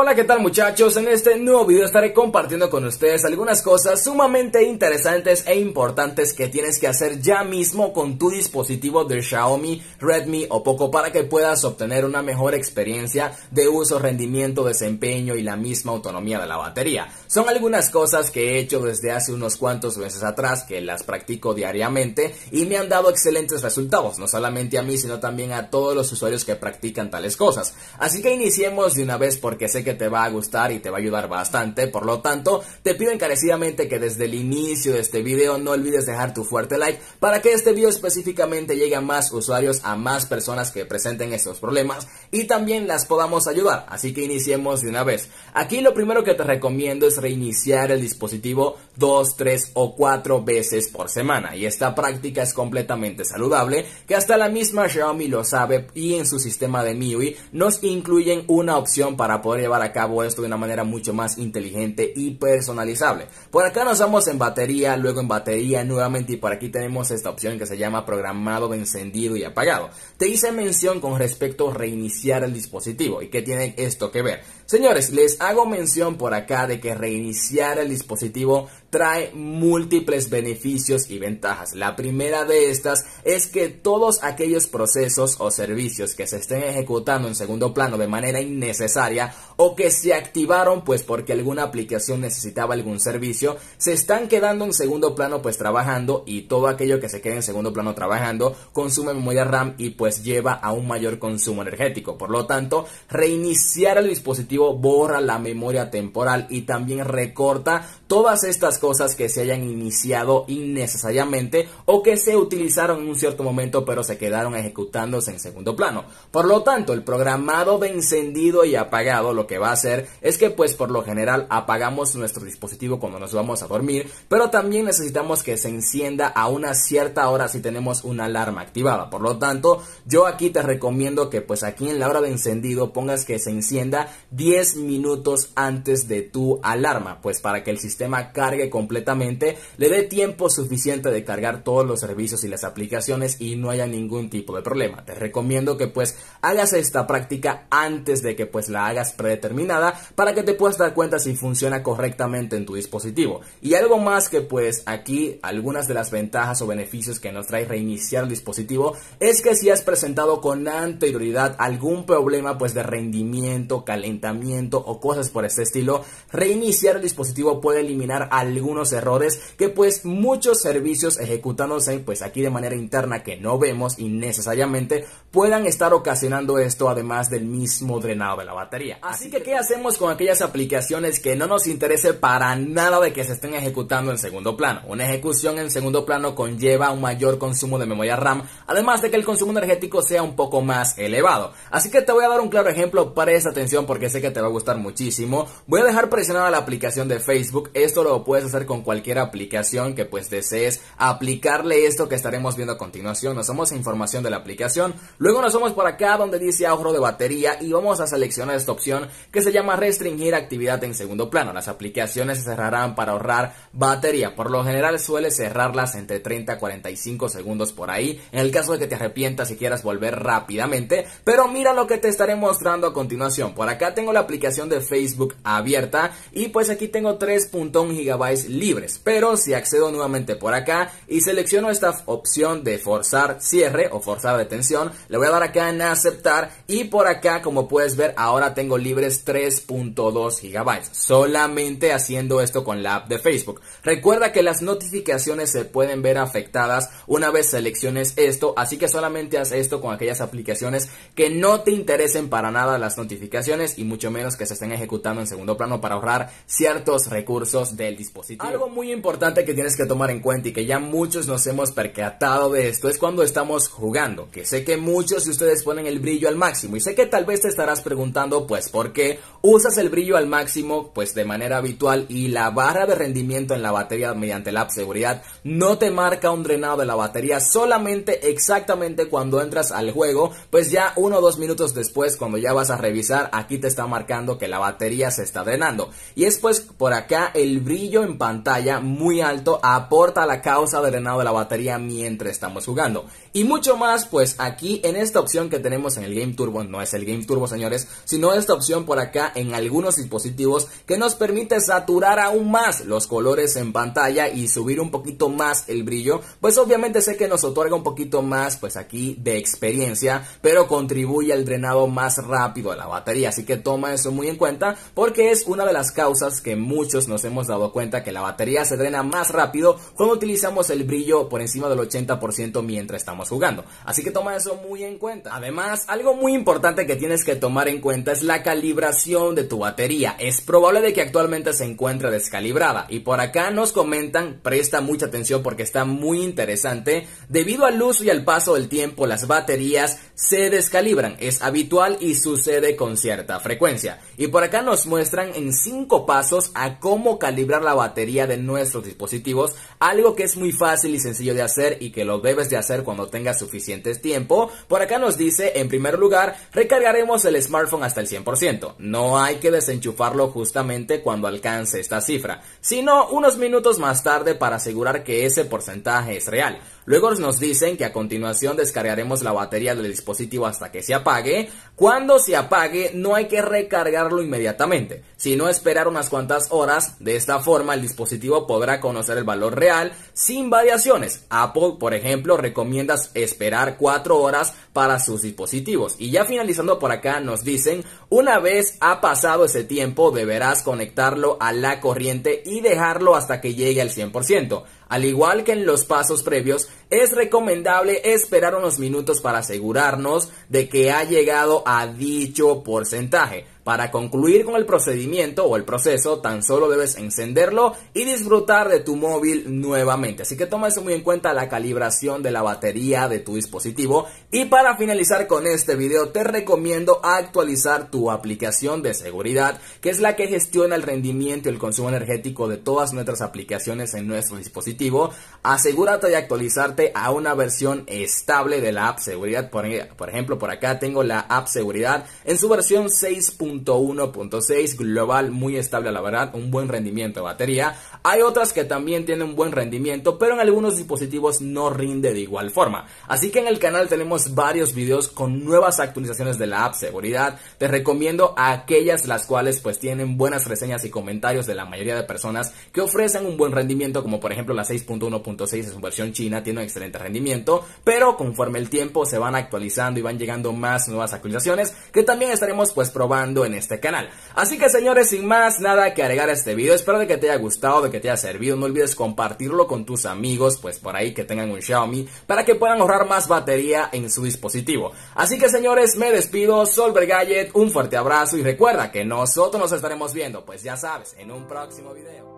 Hola qué tal muchachos, en este nuevo video estaré compartiendo con ustedes algunas cosas sumamente interesantes e importantes que tienes que hacer ya mismo con tu dispositivo de Xiaomi, Redmi o Poco para que puedas obtener una mejor experiencia de uso, rendimiento, desempeño y la misma autonomía de la batería. Son algunas cosas que he hecho desde hace unos cuantos meses atrás que las practico diariamente y me han dado excelentes resultados, no solamente a mí sino también a todos los usuarios que practican tales cosas. Así que iniciemos de una vez porque sé que que te va a gustar y te va a ayudar bastante. Por lo tanto, te pido encarecidamente que desde el inicio de este video no olvides dejar tu fuerte like para que este video específicamente llegue a más usuarios, a más personas que presenten estos problemas y también las podamos ayudar. Así que iniciemos de una vez. Aquí lo primero que te recomiendo es reiniciar el dispositivo dos, tres o cuatro veces por semana y esta práctica es completamente saludable que hasta la misma Xiaomi lo sabe y en su sistema de MIUI nos incluyen una opción para poder llevar a cabo esto de una manera mucho más inteligente y personalizable. Por acá nos vamos en batería, luego en batería nuevamente y por aquí tenemos esta opción que se llama programado, de encendido y apagado. Te hice mención con respecto a reiniciar el dispositivo y que tiene esto que ver. Señores, les hago mención por acá de que reiniciar el dispositivo trae múltiples beneficios y ventajas. La primera de estas es que todos aquellos procesos o servicios que se estén ejecutando en segundo plano de manera innecesaria o que se activaron pues porque alguna aplicación necesitaba algún servicio, se están quedando en segundo plano pues trabajando y todo aquello que se quede en segundo plano trabajando consume memoria RAM y pues lleva a un mayor consumo energético. Por lo tanto, reiniciar el dispositivo borra la memoria temporal y también recorta todas estas cosas que se hayan iniciado innecesariamente o que se utilizaron en un cierto momento pero se quedaron ejecutándose en segundo plano. Por lo tanto, el programado de encendido y apagado lo que va a hacer es que pues por lo general apagamos nuestro dispositivo cuando nos vamos a dormir, pero también necesitamos que se encienda a una cierta hora si tenemos una alarma activada. Por lo tanto, yo aquí te recomiendo que pues aquí en la hora de encendido pongas que se encienda 10 minutos antes de tu alarma, pues para que el sistema cargue completamente, le dé tiempo suficiente de cargar todos los servicios y las aplicaciones y no haya ningún tipo de problema. Te recomiendo que pues hagas esta práctica antes de que pues la hagas predeterminada para que te puedas dar cuenta si funciona correctamente en tu dispositivo. Y algo más que pues aquí algunas de las ventajas o beneficios que nos trae reiniciar el dispositivo es que si has presentado con anterioridad algún problema pues de rendimiento, calentamiento, o cosas por este estilo, reiniciar el dispositivo puede eliminar algunos errores que pues muchos servicios ejecutándose pues aquí de manera interna que no vemos innecesariamente puedan estar ocasionando esto además del mismo drenado de la batería. Así que ¿qué hacemos con aquellas aplicaciones que no nos interese para nada de que se estén ejecutando en segundo plano? Una ejecución en segundo plano conlleva un mayor consumo de memoria RAM, además de que el consumo energético sea un poco más elevado. Así que te voy a dar un claro ejemplo, para presta atención porque sé que te va a gustar muchísimo. Voy a dejar presionada la aplicación de Facebook. Esto lo puedes hacer con cualquier aplicación que pues desees aplicarle esto que estaremos viendo a continuación. Nos vamos a información de la aplicación. Luego nos vamos por acá donde dice ahorro de batería y vamos a seleccionar esta opción que se llama restringir actividad en segundo plano. Las aplicaciones se cerrarán para ahorrar batería. Por lo general suele cerrarlas entre 30 a 45 segundos por ahí. En el caso de que te arrepientas y quieras volver rápidamente. Pero mira lo que te estaré mostrando a continuación. Por acá tengo la aplicación de Facebook abierta y pues aquí tengo 3.1 GB libres, pero si accedo nuevamente por acá y selecciono esta opción de forzar cierre o forzar detención, le voy a dar acá en aceptar y por acá como puedes ver ahora tengo libres 3.2 gigabytes solamente haciendo esto con la app de Facebook. Recuerda que las notificaciones se pueden ver afectadas una vez selecciones esto, así que solamente haz esto con aquellas aplicaciones que no te interesen para nada las notificaciones y menos que se estén ejecutando en segundo plano para ahorrar ciertos recursos del dispositivo. Algo muy importante que tienes que tomar en cuenta y que ya muchos nos hemos percatado de esto es cuando estamos jugando, que sé que muchos de ustedes ponen el brillo al máximo y sé que tal vez te estarás preguntando pues por qué usas el brillo al máximo pues de manera habitual y la barra de rendimiento en la batería mediante la app seguridad no te marca un drenado de la batería solamente exactamente cuando entras al juego pues ya uno o dos minutos después cuando ya vas a revisar aquí te están marcando que la batería se está drenando. Y es pues por acá el brillo en pantalla muy alto aporta la causa de drenado de la batería mientras estamos jugando. Y mucho más pues aquí en esta opción que tenemos en el Game Turbo, no es el Game Turbo señores, sino esta opción por acá en algunos dispositivos que nos permite saturar aún más los colores en pantalla y subir un poquito más el brillo, pues obviamente sé que nos otorga un poquito más pues aquí de experiencia, pero contribuye al drenado más rápido de la batería, así que toma toma eso muy en cuenta porque es una de las causas que muchos nos hemos dado cuenta que la batería se drena más rápido cuando utilizamos el brillo por encima del 80% mientras estamos jugando. Así que toma eso muy en cuenta. Además, algo muy importante que tienes que tomar en cuenta es la calibración de tu batería. Es probable de que actualmente se encuentre descalibrada y por acá nos comentan, presta mucha atención porque está muy interesante, debido al uso y al paso del tiempo las baterías se descalibran, es habitual y sucede con cierta frecuencia. Y por acá nos muestran en 5 pasos a cómo calibrar la batería de nuestros dispositivos, algo que es muy fácil y sencillo de hacer y que lo debes de hacer cuando tengas suficiente tiempo. Por acá nos dice, en primer lugar, recargaremos el smartphone hasta el 100%. No hay que desenchufarlo justamente cuando alcance esta cifra, sino unos minutos más tarde para asegurar que ese porcentaje es real. Luego nos dicen que a continuación descargaremos la batería del dispositivo hasta que se apague. Cuando se apague no hay que recargarlo inmediatamente, sino esperar unas cuantas horas. De esta forma el dispositivo podrá conocer el valor real sin variaciones. Apple, por ejemplo, recomienda esperar 4 horas para sus dispositivos. Y ya finalizando por acá nos dicen, una vez ha pasado ese tiempo deberás conectarlo a la corriente y dejarlo hasta que llegue al 100%. Al igual que en los pasos previos, es recomendable esperar unos minutos para asegurarnos de que ha llegado a dicho porcentaje. Para concluir con el procedimiento o el proceso, tan solo debes encenderlo y disfrutar de tu móvil nuevamente. Así que toma eso muy en cuenta la calibración de la batería de tu dispositivo. Y para finalizar con este video, te recomiendo actualizar tu aplicación de seguridad, que es la que gestiona el rendimiento y el consumo energético de todas nuestras aplicaciones en nuestro dispositivo. Asegúrate de actualizar a una versión estable de la app seguridad. E, por, ejemplo, por acá tengo la app seguridad en su versión 6.1.6 global, muy estable a la verdad, un buen rendimiento de batería. Hay otras que también tienen un buen rendimiento, pero en algunos dispositivos no rinde de igual forma. Así que en el canal tenemos varios videos con nuevas actualizaciones de la app seguridad. Te recomiendo aquellas las cuales pues tienen buenas reseñas y comentarios de la mayoría de personas que ofrecen un buen rendimiento, como por ejemplo la 6.1.6 en su versión china, tiene excelente rendimiento, pero conforme el tiempo se van actualizando y van llegando más nuevas actualizaciones que también estaremos pues probando en este canal. Así que señores, sin más nada que agregar a este video, espero de que te haya gustado, de que te haya servido, no olvides compartirlo con tus amigos, pues por ahí que tengan un Xiaomi, para que puedan ahorrar más batería en su dispositivo. Así que señores, me despido, Solver Gadget, un fuerte abrazo y recuerda que nosotros nos estaremos viendo, pues ya sabes, en un próximo video.